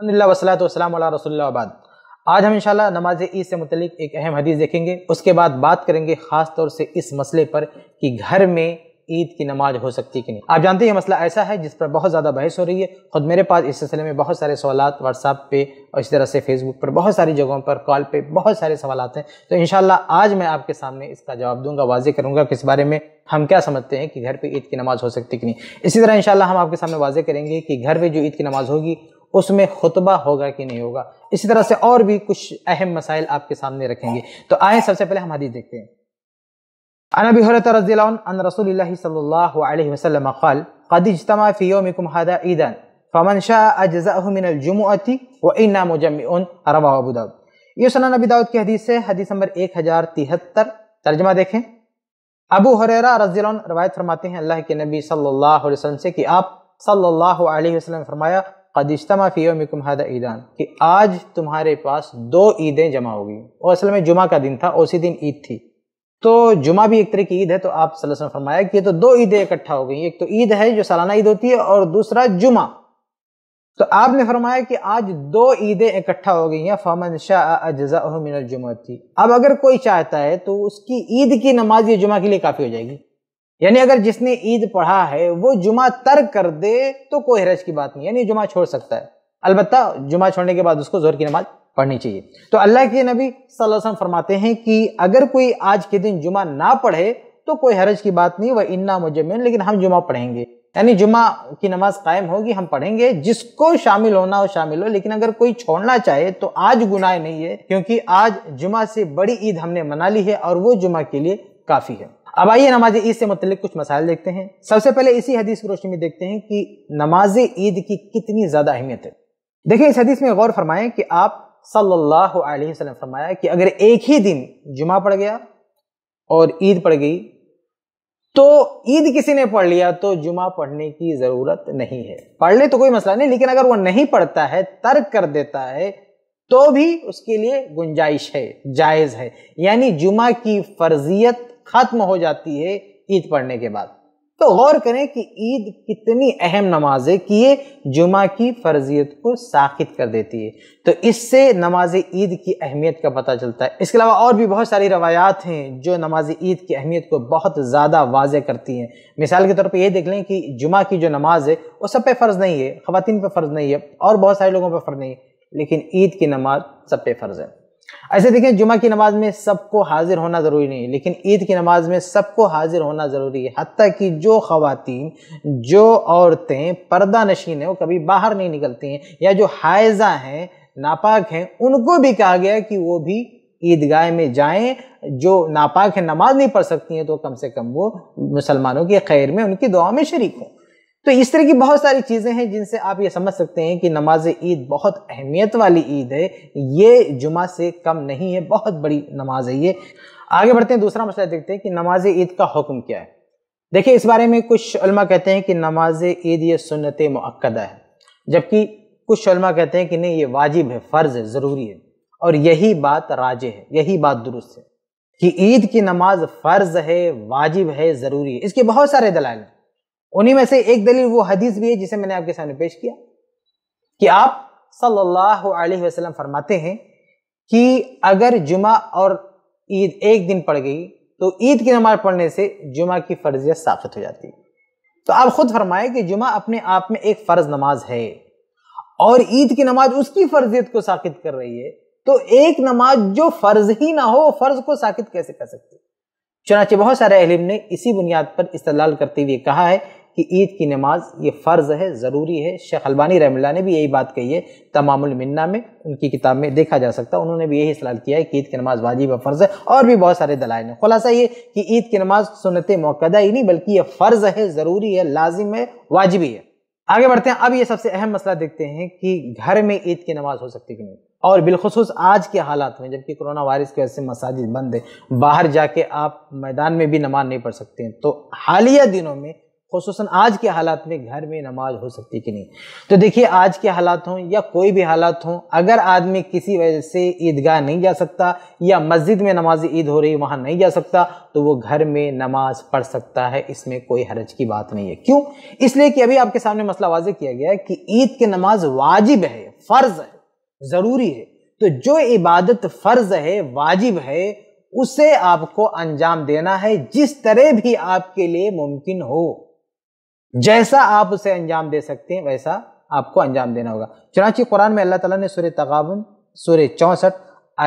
अलहमदिल्ला वसलात वसलाम रसोल्लाबाद आज हम इंशाल्लाह नमाज ईद से मुतलिक एक अहम हदीस देखेंगे उसके बाद बात करेंगे ख़ास तौर से इस मसले पर कि घर में ईद की नमाज हो सकती कि नहीं आप जानते हैं ये मसला ऐसा है जिस पर बहुत ज़्यादा बहस हो रही है खुद मेरे पास इस सिलसिले में बहुत सारे सवाल व्हाट्सअप पे और इसी तरह से फेसबुक पर बहुत सारी जगहों पर कॉल पे बहुत सारे सवाल हैं तो इन आज मैं आपके सामने इसका जवाब दूंगा वाजे करूंगा कि इस बारे में हम क्या समझते हैं कि घर पर ईद की नमाज हो सकती कि नहीं इसी तरह इन हम आपके सामने वाजे करेंगे कि घर पर जो ईद की नमाज़ होगी उसमें खुतबा होगा कि नहीं होगा इसी तरह से और भी कुछ अहम मसाइल आपके सामने रखेंगे तो आए सबसे पहले हम हदीस देखते हैं अनबी اجتمع في يومكم هذا वसल فمن شاء اجزاه من الجمعه शाह अजज़ामिनजुमती رواه ابو داود یہ سنن ابی داؤد کی حدیث ہے हदीस نمبر 1073 नंबर एक हज़ार तिहत्तर رضی देखें अबू हरेरा فرماتے रवायत फरमाते हैं نبی صلی اللہ علیہ وسلم سے کہ कि आप اللہ علیہ وسلم फरमाया कदिश्तमा फ़ी हदा ईदान कि आज तुम्हारे पास दो ईदें जमा होगी और असल में जुमा का दिन था उसी दिन ईद थी तो जुमा भी एक तरह की ईद है तो आप सल्लल्लाहु अलैहि फरमाया कि ये तो दो ईदें इकट्ठा हो गई एक तो ईद है जो सालाना ईद होती है और दूसरा जुमा तो आपने फरमाया कि आज दो ईदें इकट्ठा हो गई हैं फमन शाह अजजा थी अब अगर कोई चाहता है तो उसकी ईद की नमाज ये जुमा के लिए काफ़ी हो जाएगी यानी अगर जिसने ईद पढ़ा है वो जुमा तर्क कर दे तो कोई हरज की बात नहीं यानी जुमा छोड़ सकता है अलबत् जुमा छोड़ने के बाद उसको जोर की नमाज पढ़नी चाहिए तो अल्लाह के नबी वसल्लम फरमाते हैं कि अगर कोई आज के दिन जुमा ना पढ़े तो कोई हरज की बात नहीं वह इन्ना मुजमिन लेकिन हम जुमा पढ़ेंगे यानी जुमा की नमाज कायम होगी हम पढ़ेंगे जिसको शामिल होना हो शामिल हो लेकिन अगर कोई छोड़ना चाहे तो आज गुनाह नहीं है क्योंकि आज जुमा से बड़ी ईद हमने मना ली है और वो जुमा के लिए काफ़ी है अब आइए नमाज ईद से मतलब कुछ मसाइल देखते हैं सबसे पहले इसी हदीस की रोशनी में देखते हैं कि नमाज ईद की कितनी ज़्यादा अहमियत है देखिए इस हदीस में गौर फरमाएं कि आप सल्लल्लाहु अलैहि वसल्लम फरमाया कि अगर एक ही दिन जुमा पड़ गया और ईद पड़ गई तो ईद किसी ने पढ़ लिया तो जुमा पढ़ने की ज़रूरत नहीं है पढ़ ले तो कोई मसला नहीं लेकिन अगर वह नहीं पढ़ता है तर्क कर देता है तो भी उसके लिए गुंजाइश है जायज़ है यानी जुमा की फर्जियत खत्म हो जाती है ईद पढ़ने के बाद तो गौर करें कि ईद कितनी अहम नमाज है कि ये जुमा की फर्जियत को साखित कर देती है तो इससे नमाज ईद की अहमियत का पता चलता है इसके अलावा और भी बहुत सारी रवायात हैं जो नमाज ईद की अहमियत को बहुत ज़्यादा वाज करती हैं मिसाल के तौर पर ये देख लें कि जुमा की जो नमाज है वो सब पे फ़र्ज़ नहीं है ख़वान पर फ़र्ज़ नहीं है और बहुत सारे लोगों पर फ़र्ज़ नहीं है लेकिन ईद की नमाज सब पे फ़र्ज़ है ऐसे देखें जुमा की नमाज में सबको हाजिर होना ज़रूरी नहीं है लेकिन ईद की नमाज में सबको हाजिर होना ज़रूरी है हती कि जो खातन जो औरतें पर्दा नशीन हैं वो कभी बाहर नहीं निकलती हैं या जो हायजा हैं नापाक हैं उनको भी कहा गया कि वो भी ईदगाह में जाएं जो नापाक है नमाज नहीं पढ़ सकती हैं तो कम से कम वो मुसलमानों के खैर में उनकी दुआ में शरीक हों तो इस तरह की बहुत सारी चीज़ें हैं जिनसे आप ये समझ सकते हैं कि नमाज ईद बहुत अहमियत वाली ईद है ये जुमा से कम नहीं है बहुत बड़ी नमाज है ये आगे बढ़ते हैं दूसरा मसला देखते हैं कि नमाज ईद का हुक्म क्या है देखिए इस बारे में कुछ उलमा कहते हैं कि नमाज ईद ये सुनत मक्दा है जबकि कुछ उलमा कहते हैं कि नहीं ये वाजिब है फ़र्ज़ है ज़रूरी है और यही बात राज है यही बात दुरुस्त है कि ईद की नमाज फ़र्ज़ है वाजिब है ज़रूरी है इसके बहुत सारे दलाल हैं उन्हीं में से एक दलील वो हदीस भी है जिसे मैंने आपके सामने पेश किया कि आप सल्लल्लाहु अलैहि वसल्लम फरमाते हैं कि अगर जुमा और ईद एक दिन पड़ गई तो ईद की नमाज पढ़ने से जुमा की फर्जियत साबित हो जाती है तो आप खुद फरमाए कि जुमा अपने आप में एक फ़र्ज नमाज है और ईद की नमाज उसकी फर्जियत को साकित कर रही है तो एक नमाज जो फ़र्ज ही ना हो फ़र्ज को साकित कैसे कर सकती चुनाचे बहुत सारे अहलिम ने इसी बुनियाद पर इस्तलाल करते हुए कहा है कि ईद की नमाज ये फ़र्ज़ है ज़रूरी है शेख अलबानी रहमिल्ला ने भी यही बात कही है तमाम में उनकी किताब में देखा जा सकता है उन्होंने भी यही सलाल किया है कि ईद की नमाज वाजिब फ़र्ज़ है और भी बहुत सारे दलाइल हैं खुलासा ये कि ईद की नमाज सुनत मौकदा ही नहीं बल्कि यह फ़र्ज़ है ज़रूरी है लाजिम है वाजिबी है आगे बढ़ते हैं अब ये सबसे अहम मसला देखते हैं कि घर में ईद की नमाज हो सकती कि नहीं और बिलखसूस आज के हालात में जबकि कोरोना वायरस की वजह से मसाजिद बंद है बाहर जाके आप मैदान में भी नमाज नहीं पढ़ सकते हैं तो हालिया दिनों में खसूस आज के हालात में घर में नमाज हो सकती कि नहीं तो देखिए आज के हालात हों या कोई भी हालात हों अगर आदमी किसी वजह से ईदगाह नहीं जा सकता या मस्जिद में नमाज ईद हो रही वहाँ नहीं जा सकता तो वो घर में नमाज पढ़ सकता है इसमें कोई हरज की बात नहीं है क्यों इसलिए कि अभी आपके सामने मसला वाजह किया गया है कि ईद की नमाज वाजिब है फ़र्ज़ है ज़रूरी है तो जो इबादत फ़र्ज़ है वाजिब है उसे आपको अंजाम देना है जिस तरह भी आपके लिए मुमकिन हो जैसा आप उसे अंजाम दे सकते हैं वैसा आपको अंजाम देना होगा चुनाची कुरान में अल्लाह ताला ने सूर्य तगाबन सूर्य चौंसठ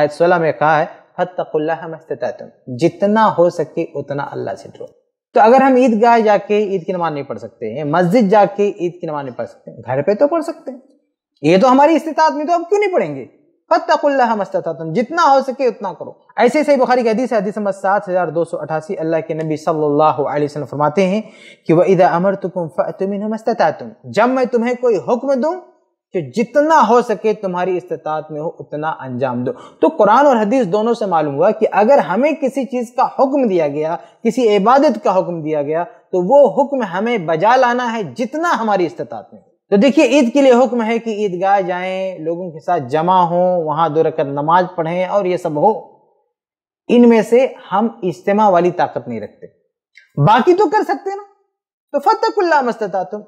आयत सोलह में कहा है हद जितना हो सके उतना अल्लाह से डरो तो अगर हम ईदगाह जाके ईद की नमाज नहीं पढ़ सकते हैं मस्जिद जाके ईद की नमाज नहीं पढ़ सकते घर पे तो पढ़ सकते हैं ये तो हमारी इस्तात में तो अब क्यों नहीं पढ़ेंगे फतकुल्ला मस्तम जितना हो सके उतना करो ऐसे सही बुखारी की हदीस हदीस नंबर सात हज़ार दो सौ अठासी अल्लाह के नबी सल्लल्लाहु अलैहि वसल्लम फरमाते हैं कि वह इदा अमर तुम फ़मिन तुम जब मैं तुम्हें कोई हुक्म दूँ तो जितना हो सके तुम्हारी इस्तात में हो उतना अंजाम दो तो कुरान और हदीस दोनों से मालूम हुआ कि अगर हमें किसी चीज़ का हुक्म दिया गया किसी इबादत का हुक्म दिया गया तो वो हुक्म हमें बजा लाना है जितना हमारी इस्तात में तो देखिए ईद के लिए हुक्म है कि ईदगाह जाएं लोगों के साथ जमा हों वहाँ दो रकत नमाज पढ़ें और ये सब हो इनमें से हम इज्तम वाली ताकत नहीं रखते बाकी तो कर सकते ना तो फतकुल्ला मस्तता तुम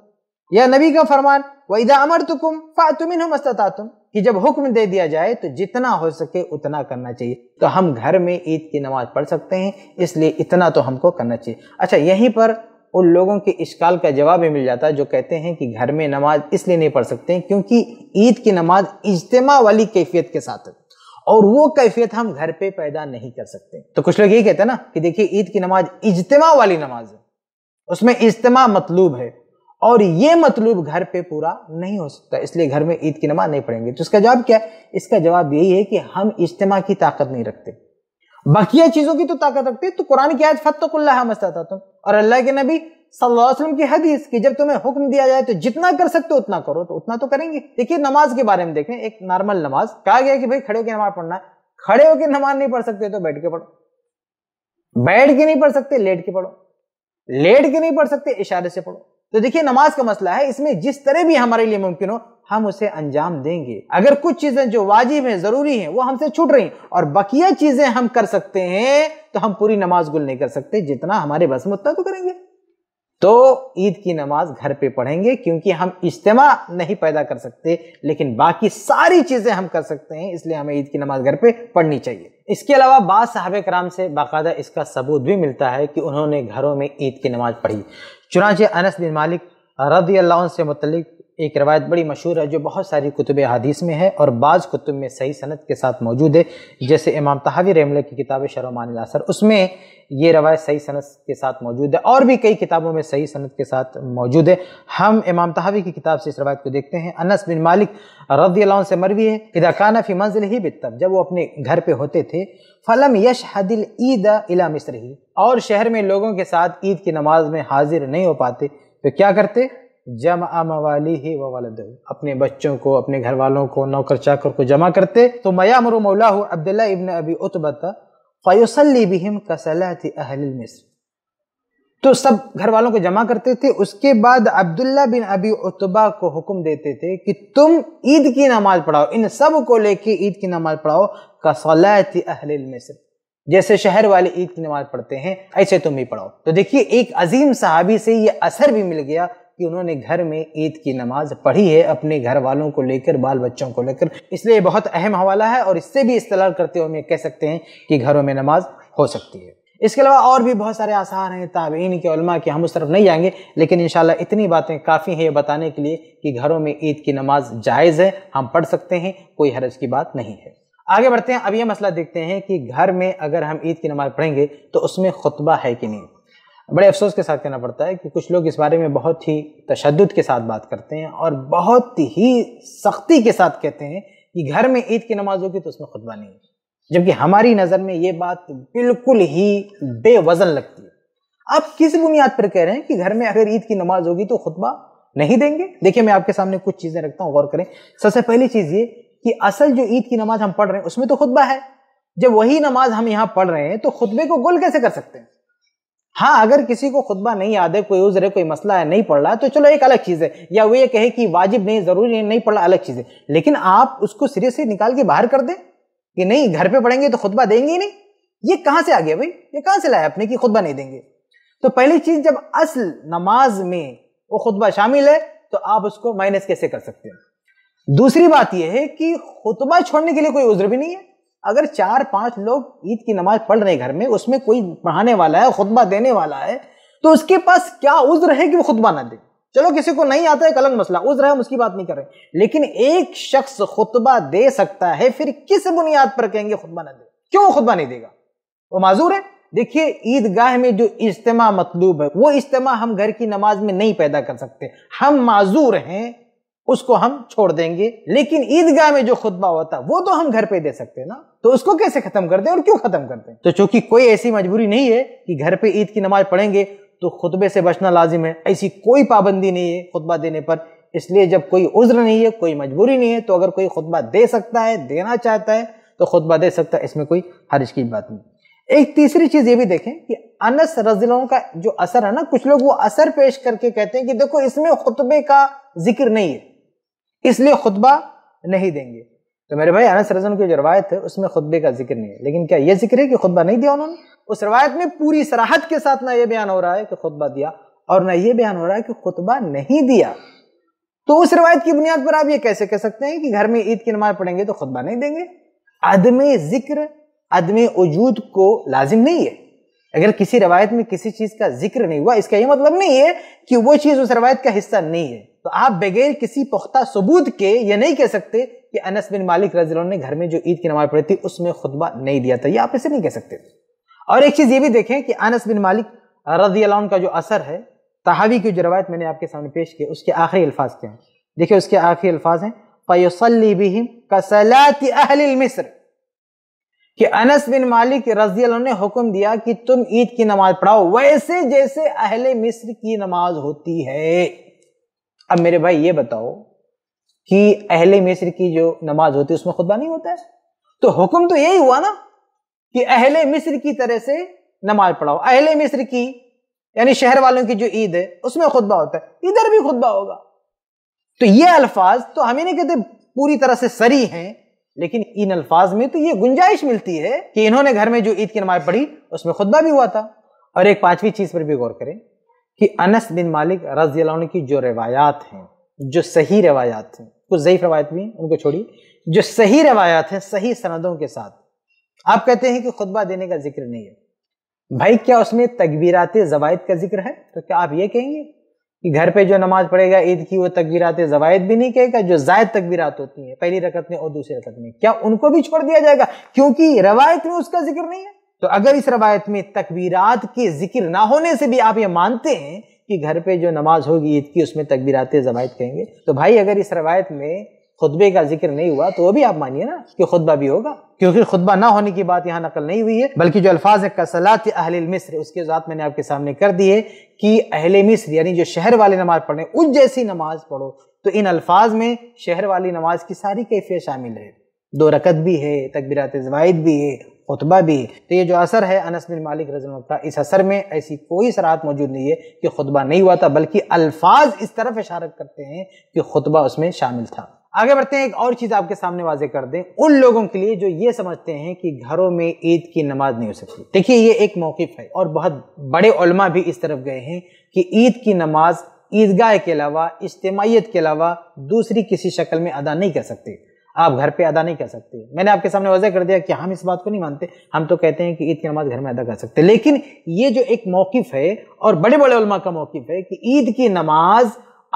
या नबी का फरमान वहीदा अमर तुकुम फातुमिन मस्तता तुम कि जब हुक्म दे दिया जाए तो जितना हो सके उतना करना चाहिए तो हम घर में ईद की नमाज पढ़ सकते हैं इसलिए इतना तो हमको करना चाहिए अच्छा यहीं पर उन लोगों के इश्काल का जवाब भी मिल जाता है जो कहते हैं कि घर में नमाज इसलिए नहीं पढ़ सकते क्योंकि ईद की नमाज इज्तम वाली कैफियत के साथ है और वो कैफियत हम घर पे पैदा नहीं कर सकते तो कुछ लोग यही कहते हैं ना कि देखिए ईद की नमाज इज्तम वाली नमाज है उसमें इज्तम मतलूब है और ये मतलूब घर पे पूरा नहीं हो सकता इसलिए घर में ईद की नमाज नहीं पढ़ेंगे तो इसका जवाब क्या है इसका जवाब यही है कि हम इज्तम की ताकत नहीं रखते बाकी चीजों की तो ताकत रखती है तो कुरान की आज फतकुल्ला मस्ता तुम और अल्लाह के नबी सल्लल्लाहु की हदीस की जब तुम्हें हुक्म दिया जाए तो जितना कर सकते हो उतना करो तो उतना तो करेंगे देखिए नमाज के बारे में देखें एक नॉर्मल नमाज कहा गया कि भाई खड़े होकर नमाज पढ़ना है खड़े होकर नमाज नहीं पढ़ सकते तो बैठ के पढ़ो बैठ के नहीं पढ़ सकते लेट के पढ़ो लेट के नहीं पढ़ सकते इशारे से पढ़ो तो देखिए नमाज का मसला है इसमें जिस तरह भी हमारे लिए मुमकिन हो हम उसे अंजाम देंगे अगर कुछ चीजें जो वाजिब हैं जरूरी हैं वो हमसे छूट रही और बकिया चीजें हम कर सकते हैं तो हम पूरी नमाज गुल नहीं कर सकते जितना हमारे बस में उतना तो करेंगे तो ईद की नमाज घर पे पढ़ेंगे क्योंकि हम इज्तिमा नहीं पैदा कर सकते लेकिन बाकी सारी चीज़ें हम कर सकते हैं इसलिए हमें ईद की नमाज घर पे पढ़नी चाहिए इसके अलावा बाद साहब कराम से बाकायदा इसका सबूत भी मिलता है कि उन्होंने घरों में ईद की नमाज पढ़ी चुनाच अनस बिन मालिक रदी अल्लाह से मुतलिक एक रवायत बड़ी मशहूर है जो बहुत सारी कुतुब हदीस में है और बाज़ कुतुब में सही सनत के साथ मौजूद है जैसे इमाम तहावी रमल की किताब शरमान असर उसमें ये रवायत सही सनत के साथ मौजूद है और भी कई किताबों में सही सनत के साथ मौजूद है हम इमाम तहावी की किताब से इस रवायत को देखते हैं अनस बिन मालिक रदी से मरवी है इदाकाना फ़ी मंजिल ही बितब जब वो अपने घर पर होते थे फलम यश हदिल ईद इला मिस्र ही और शहर में लोगों के साथ ईद की नमाज में हाजिर नहीं हो पाते तो क्या करते जम अम वाली ही वलद अपने बच्चों को अपने घर वालों को नौकर चाकर को जमा करते तो अमर मौला अब्दुल्ला इबन अबी उतबता फ़ायसली बिहिम कसलाती अहल तो सब घर वालों को जमा करते थे उसके बाद अब्दुल्ला बिन अबी उतबा को हुक्म देते थे कि तुम ईद की नमाज पढ़ाओ इन सब को लेके ईद की नमाज पढ़ाओ कसलाती अहल मिस्र जैसे शहर वाले ईद की नमाज पढ़ते हैं ऐसे तुम भी पढ़ाओ तो देखिए एक अजीम सहाबी से ये असर भी मिल गया कि उन्होंने घर में ईद की नमाज पढ़ी है अपने घर वालों को लेकर बाल बच्चों को लेकर इसलिए बहुत अहम हवाला है और इससे भी इस्तेमाल करते हुए हम ये कह सकते हैं कि घरों में नमाज हो सकती है इसके अलावा और भी बहुत सारे आसार हैं ताबीन के उलमा के हम उस तरफ नहीं जाएंगे लेकिन इन इतनी बातें काफ़ी हैं ये बताने के लिए कि घरों में ईद की नमाज जायज़ है हम पढ़ सकते हैं कोई हरज की बात नहीं है आगे बढ़ते हैं अब ये मसला देखते हैं कि घर में अगर हम ईद की नमाज़ पढ़ेंगे तो उसमें खुतबा है कि नहीं बड़े अफसोस के साथ कहना पड़ता है कि कुछ लोग इस बारे में बहुत ही तशद के साथ बात करते हैं और बहुत ही सख्ती के साथ कहते हैं कि घर में ईद की नमाज होगी तो उसमें खुतबा नहीं जबकि हमारी नज़र में ये बात बिल्कुल ही बेवजन लगती है आप किस बुनियाद पर कह रहे हैं कि घर में अगर ईद की नमाज होगी तो खुतबा नहीं देंगे देखिए मैं आपके सामने कुछ चीज़ें रखता हूँ गौर करें सबसे पहली चीज़ ये कि असल जो ईद की नमाज हम पढ़ रहे हैं उसमें तो खुतबा है जब वही नमाज हम यहाँ पढ़ रहे हैं तो खुतबे को गोल कैसे कर सकते हैं हाँ अगर किसी को खुतबा नहीं याद है कोई उजर है कोई मसला है नहीं पढ़ रहा है तो चलो एक अलग चीज़ है या वो ये कहे कि वाजिब नहीं ज़रूरी नहीं पढ़ रहा अलग चीज़ है लेकिन आप उसको सिरे से निकाल के बाहर कर दें कि नहीं घर पे पढ़ेंगे तो खुतबा देंगे ही नहीं ये कहाँ से आ गया भाई ये कहाँ से लाया अपने की खुतबा नहीं देंगे तो पहली चीज़ जब असल नमाज में वो खुतबा शामिल है तो आप उसको माइनस कैसे कर सकते हैं दूसरी बात यह है कि खुतबा छोड़ने के लिए कोई उज्र भी नहीं है अगर चार पांच लोग ईद की नमाज पढ़ रहे घर में उसमें कोई पढ़ाने वाला है खुतबा देने वाला है तो उसके पास क्या उज्र है कि वो खुतबा ना दे चलो किसी को नहीं आता है अलग मसला उज्र है हम उसकी बात नहीं कर रहे लेकिन एक शख्स खुतबा दे सकता है फिर किस बुनियाद पर कहेंगे खुतबा ना दे क्यों खुतबा नहीं देगा वो माजूर है देखिए ईदगाह में जो इज्तम मतलूब है वो इज्तम हम घर की नमाज में नहीं पैदा कर सकते हम माजूर हैं उसको हम छोड़ देंगे लेकिन ईदगाह में जो खुतबा होता है वो तो हम घर पे दे सकते हैं ना तो उसको कैसे खत्म कर हैं और क्यों खत्म करते हैं तो चूंकि कोई ऐसी मजबूरी नहीं है कि घर पे ईद की नमाज पढ़ेंगे तो खुतबे से बचना लाजिम है ऐसी कोई पाबंदी नहीं है खुतबा देने पर इसलिए जब कोई उज्र नहीं है कोई मजबूरी नहीं है तो अगर कोई खुतबा दे सकता है देना चाहता है तो खुतबा दे सकता है इसमें कोई हर्ज की बात नहीं एक तीसरी चीज ये भी देखें कि अनस रजिलों का जो असर है ना कुछ लोग वो असर पेश करके कहते हैं कि देखो इसमें खुतबे का जिक्र नहीं है इसलिए खुतबा नहीं देंगे तो मेरे भाई अनस रजन की जो रवायत है उसमें खुतबे का जिक्र नहीं है लेकिन क्या यह जिक्र है कि खुतबा नहीं दिया उन्होंने उस रवायत में पूरी सराहत के साथ ना यह बयान हो रहा है कि खुतबा दिया और ना यह बयान हो रहा है कि खुतबा नहीं दिया तो उस रवायत की बुनियाद पर आप ये कैसे कह सकते हैं कि घर में ईद की नमाज पढ़ेंगे तो खुतबा नहीं देंगे अदम जिक्र अदम वजूद को लाजिम नहीं है अगर किसी रवायत में किसी चीज़ का जिक्र नहीं हुआ इसका यह मतलब नहीं है कि वो चीज़ उस रवायत का हिस्सा नहीं है तो आप बगैर किसी पुख्ता सबूत के ये नहीं कह सकते कि अनस बिन मालिक रज ने घर में जो ईद की नमाज पढ़ी थी उसमें खुतबा नहीं दिया था ये आप इसे नहीं कह सकते और एक चीज़ ये भी देखें कि अनस बिन मालिक रजी का जो असर है तहावी की जो रवायत मैंने आपके सामने पेश की उसके आखिरी अल्फाज क्या हैं देखिए उसके आखिरी अल्फाज हैं कि अनस बिन मालिक रजी ने हुक्म दिया कि तुम ईद की नमाज पढ़ाओ वैसे जैसे अहले मिस्र की नमाज होती है अब मेरे भाई ये बताओ कि अहले मिस्र की जो नमाज होती है उसमें खुतबा नहीं होता है तो हुक्म तो यही हुआ ना कि अहले मिस्र की तरह से नमाज पढ़ाओ अहले मिस्र की यानी शहर वालों की जो ईद है उसमें खुतबा होता है इधर भी खुतबा होगा तो ये अल्फाज तो हम ही नहीं कहते पूरी तरह से सरी हैं लेकिन इन अल्फाज में तो ये गुंजाइश मिलती है कि इन्होंने घर में जो ईद की नमाज पढ़ी उसमें खुतबा भी हुआ था और एक पांचवी चीज पर भी गौर करें कि अनस बिन मालिक रजी की जो रवायात हैं जो सही रवायात हैं कुछ ज़यीफ़ रवायत भी हैं उनको छोड़िए जो सही रवायात हैं सही सनदों के साथ आप कहते हैं कि खुतबा देने का जिक्र नहीं है भाई क्या उसमें तकबीरात ज़वायद का जिक्र है तो क्या आप ये कहेंगे कि घर पे जो नमाज पढ़ेगा ईद की वो तकबीरात ज़वायद भी नहीं कहेगा जो जायद तकबीरात होती हैं पहली रकत में और दूसरी रकत में क्या उनको भी छोड़ दिया जाएगा क्योंकि रवायत में उसका जिक्र नहीं है तो अगर इस रवायत में तकबीरात के जिक्र ना होने से भी आप ये मानते हैं कि घर पे जो नमाज होगी ईद की उसमें तकबीरात जवायत कहेंगे तो भाई अगर इस रवायत में खुतबे का जिक्र नहीं हुआ तो वो भी आप मानिए ना कि खुतबा भी होगा क्योंकि खुतबा ना होने की बात यहाँ नकल नहीं हुई है बल्कि जो अल्फाज है कसलात अहल मिस्र उसके ज़ात मैंने आपके सामने कर दिए कि अहल मिस्र यानी जो शहर वाले नमाज पढ़े उस जैसी नमाज पढ़ो तो इन अल्फाज में शहर वाली नमाज की सारी कैफियत शामिल है दो रकत भी है तकबीरत जवाद भी है खुतबा भी है तो ये जो असर है अनस बिन मालिक रजम का इस असर में ऐसी कोई सराहत मौजूद नहीं है कि खुतबा नहीं हुआ था बल्कि अल्फाज इस तरफ इशारत करते हैं कि खुतबा उसमें शामिल था आगे बढ़ते हैं एक और चीज़ आपके सामने वाजे कर दें उन लोगों के लिए जो ये समझते हैं कि घरों में ईद की नमाज नहीं हो सकती देखिए ये एक मौक़ है और बहुत बड़े उलमा भी इस तरफ गए हैं कि ईद की नमाज ईदगाह के अलावा इज्तमाहीत के अलावा दूसरी किसी शक्ल में अदा नहीं कर सकते आप घर पे अदा नहीं कर सकते मैंने आपके सामने वजह कर दिया कि हम इस बात को नहीं मानते हम तो कहते हैं कि ईद की नमाज घर में अदा कर सकते लेकिन ये जो एक मौकफ है और बड़े बड़े उलमा का मौकफ है कि ईद की नमाज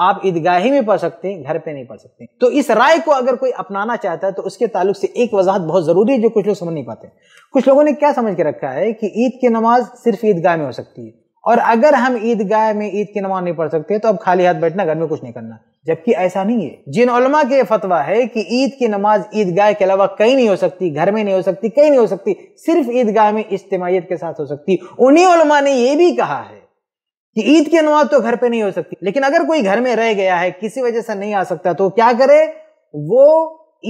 आप ईदगाह ही में पढ़ सकते हैं घर पे नहीं पढ़ सकते तो इस राय को अगर कोई अपनाना चाहता है तो उसके ताल्लुक से एक वजाहत बहुत ज़रूरी है जो कुछ लोग समझ नहीं पाते कुछ लोगों ने क्या समझ के रखा है कि ईद की नमाज सिर्फ ईदगाह में हो सकती है और अगर हम ईदगाह में ईद की नमाज नहीं पढ़ सकते तो अब खाली हाथ बैठना घर में कुछ नहीं करना जबकि ऐसा नहीं है जिन उलमा के फतवा है कि ईद की नमाज ईदगाह के अलावा कहीं नहीं हो सकती घर में नहीं हो सकती कहीं नहीं हो सकती सिर्फ ईदगाह में इज्तमाहीत के साथ हो सकती उन्हीं उलमा ने यह भी कहा है कि ईद की नमाज तो घर पर नहीं हो सकती लेकिन अगर कोई घर में रह गया है किसी वजह से नहीं आ सकता तो क्या करे वो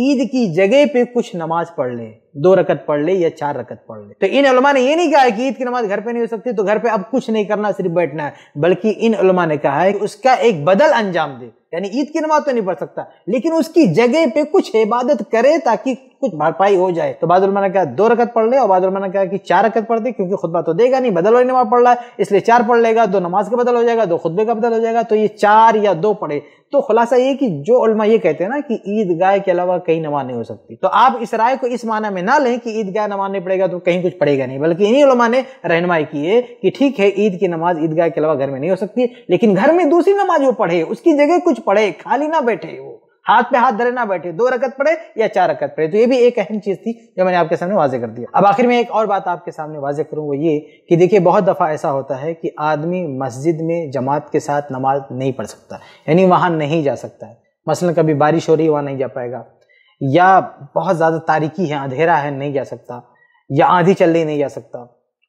ईद की जगह पे कुछ नमाज पढ़ ले दो रकत पढ़ ले या चार रकत पढ़ ले तो इन उलमा ने ये नहीं कहा है कि ईद की नमाज घर पे नहीं हो सकती तो घर पे अब कुछ नहीं करना सिर्फ बैठना है बल्कि इन उलमा ने कहा है कि उसका एक बदल अंजाम दे यानी ईद की नमाज तो नहीं पढ़ सकता लेकिन उसकी जगह पे कुछ इबादत करे ताकि कुछ भरपाई हो जाए तो बाद ने कहा दो रकत पढ़ ले और बाद ने कहा कि चार रकत पढ़ दे क्योंकि खुतबा तो देगा नहीं बदल वाली नमाज पढ़ रहा है इसलिए चार पढ़ लेगा दो नमाज का बदल हो जाएगा दो खुतबे का बदल हो जाएगा तो ये चार या दो पढ़े तो खुलासा ये कि जो उलमा ये कहते हैं ना कि ईद के अलावा कहीं नमाज नहीं हो सकती तो आप इस राय को इस माना में ना लें कि ईद गाय नमाज नहीं पड़ेगा तो कहीं कुछ पड़ेगा नहीं बल्कि इन्हीं उलमा ने रहनमाई की है कि ठीक है ईद की नमाज ईदगाह के अलावा घर में नहीं हो सकती लेकिन घर में दूसरी नमाज वो पढ़े उसकी जगह कुछ पढ़े खाली ना बैठे वो हाथ पे हाथ धरे ना बैठे दो रकत पड़े या चार रकत पड़े तो ये भी एक अहम चीज़ थी जो मैंने आपके सामने वाजे कर दिया अब आखिर में एक और बात आपके सामने वाजे करूँ वो ये कि देखिए बहुत दफ़ा ऐसा होता है कि आदमी मस्जिद में जमात के साथ नमाज नहीं पढ़ सकता यानी वहाँ नहीं जा सकता है मसलन कभी बारिश हो रही वहाँ नहीं जा पाएगा या बहुत ज़्यादा तारीकी है अंधेरा है नहीं जा सकता या आंधी चल रही नहीं जा सकता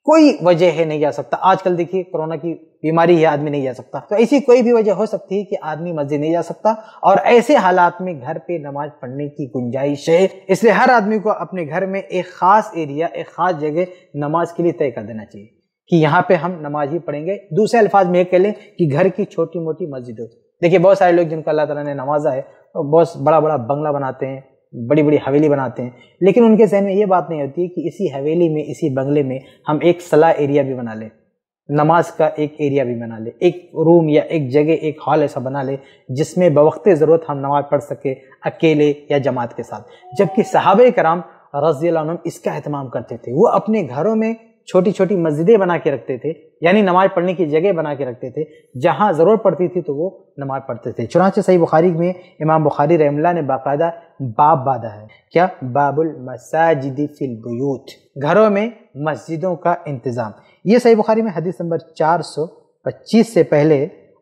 कोई वजह है नहीं जा सकता आजकल देखिए कोरोना की बीमारी है आदमी नहीं जा सकता तो ऐसी कोई भी वजह हो सकती है कि आदमी मस्जिद नहीं जा सकता और ऐसे हालात में घर पे नमाज पढ़ने की गुंजाइश है इसलिए हर आदमी को अपने घर में एक खास एरिया एक खास जगह नमाज के लिए तय कर देना चाहिए कि यहाँ पे हम नमाज ही पढ़ेंगे दूसरे अल्फाज में यह कह लें कि घर की छोटी मोटी मस्जिद हो देखिए बहुत सारे लोग जिनको अल्लाह तला ने नवाजा है तो बहुत बड़ा बड़ा बंगला बनाते हैं बड़ी बड़ी हवेली बनाते हैं लेकिन उनके जहन में ये बात नहीं होती कि इसी हवेली में इसी बंगले में हम एक सलाह एरिया भी बना लें नमाज का एक एरिया भी बना ले एक रूम या एक जगह एक हॉल ऐसा बना ले जिसमें बवक्त ज़रूरत हम नमाज पढ़ सके अकेले या जमात के साथ जबकि सहाब कराम रज़ी इसका अहतमाम करते थे वो अपने घरों में छोटी छोटी मस्जिदें बना के रखते थे यानी नमाज पढ़ने की जगह बना के रखते थे जहाँ ज़रूरत पड़ती थी तो वो नमाज पढ़ते थे चुनाचे सही बुखारी में इमाम बुखारी रहमल्ला ने बाकायदा बाब बाधा है क्या बाबुल मसाजिद फिलबयूत घरों में मस्जिदों का इंतज़ाम ये सही बुखारी में हदीस नंबर चार सौ पच्चीस से पहले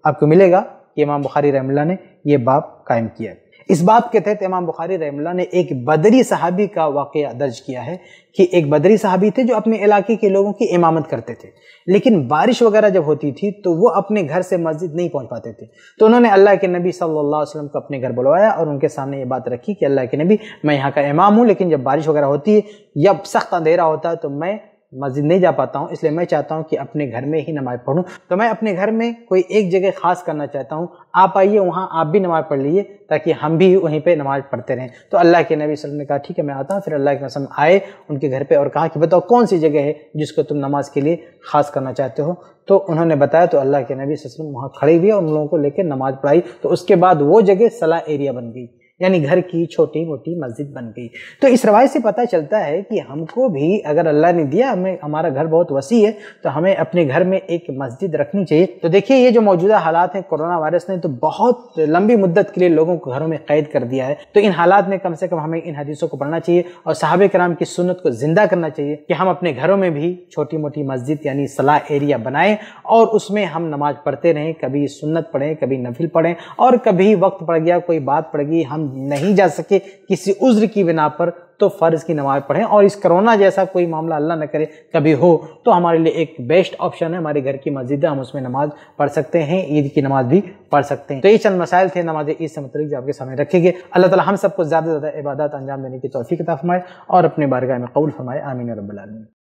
आपको मिलेगा कि इमाम बुखारी रहमल्ला ने यह बाब कायम किया इस बाब के तहत इमाम बुखारी रहमल्ला ने एक बदरी साहबी का वाक़ दर्ज किया है कि एक बदरी साहबी थे जो अपने इलाके के लोगों की इमामत करते थे लेकिन बारिश वगैरह जब होती थी तो वो अपने घर से मस्जिद नहीं पहुंच पाते थे तो उन्होंने अल्लाह के नबी सल्लल्लाहु अलैहि वसल्लम को अपने घर बुलवाया और उनके सामने ये बात रखी कि अल्लाह के नबी मैं यहाँ का इमाम हूँ लेकिन जब बारिश वगैरह होती है या सख्त अंधेरा होता है तो मैं मस्जिद नहीं जा पाता हूँ इसलिए मैं चाहता हूँ कि अपने घर में ही नमाज़ पढ़ूँ तो मैं अपने घर में कोई एक जगह ख़ास करना चाहता हूँ आप आइए वहाँ आप भी नमाज़ पढ़ लीजिए ताकि हम भी वहीं पे नमाज़ पढ़ते रहें तो अल्लाह के नबी वसल्लम ने कहा ठीक है मैं आता हूँ फिर अल्लाह के वसम आए उनके घर पर और कहा कि बताओ कौन सी जगह है जिसको तुम नमाज़ के लिए ख़ास करना चाहते हो तो उन्होंने बताया तो अल्लाह के नबी वसम वहाँ खड़े हुए और उन लोगों को लेकर नमाज़ पढ़ाई तो उसके बाद वो जगह सलाह एरिया बन गई यानी घर की छोटी मोटी मस्जिद बन गई तो इस रवायत से पता चलता है कि हमको भी अगर अल्लाह ने दिया हमें हमारा घर बहुत वसी है तो हमें अपने घर में एक मस्जिद रखनी चाहिए तो देखिए ये जो मौजूदा हालात हैं कोरोना वायरस ने तो बहुत लंबी मुद्दत के लिए लोगों को घरों में कैद कर दिया है तो इन हालात में कम से कम हमें इन हदीसों को पढ़ना चाहिए और साहब कराम की सुनत को जिंदा करना चाहिए कि हम अपने घरों में भी छोटी मोटी मस्जिद यानी सलाह एरिया बनाएं और उसमें हम नमाज पढ़ते रहें कभी सुन्नत पढ़ें कभी नफिल पढ़ें और कभी वक्त पड़ गया कोई बात पड़ गई हम नहीं जा सके किसी उज्र की बिना पर तो फ़र्ज़ की नमाज़ पढ़ें और इस करोना जैसा कोई मामला अल्लाह न करे कभी हो तो हमारे लिए एक बेस्ट ऑप्शन है हमारे घर की मस्जिद है हम उसमें नमाज़ पढ़ सकते हैं ईद की नमाज़ भी पढ़ सकते हैं तो ये चंद मसाइल थे नमाज ईद से मतलब जो आपके सामने रखेंगे अल्लाह ताला हम सबको ज़्यादा से ज़्यादा इबादत अंजाम देने की तोफ़ी कता फरमाए और अपने बारगाह में कबूल फरमाए आमीन रबालमीन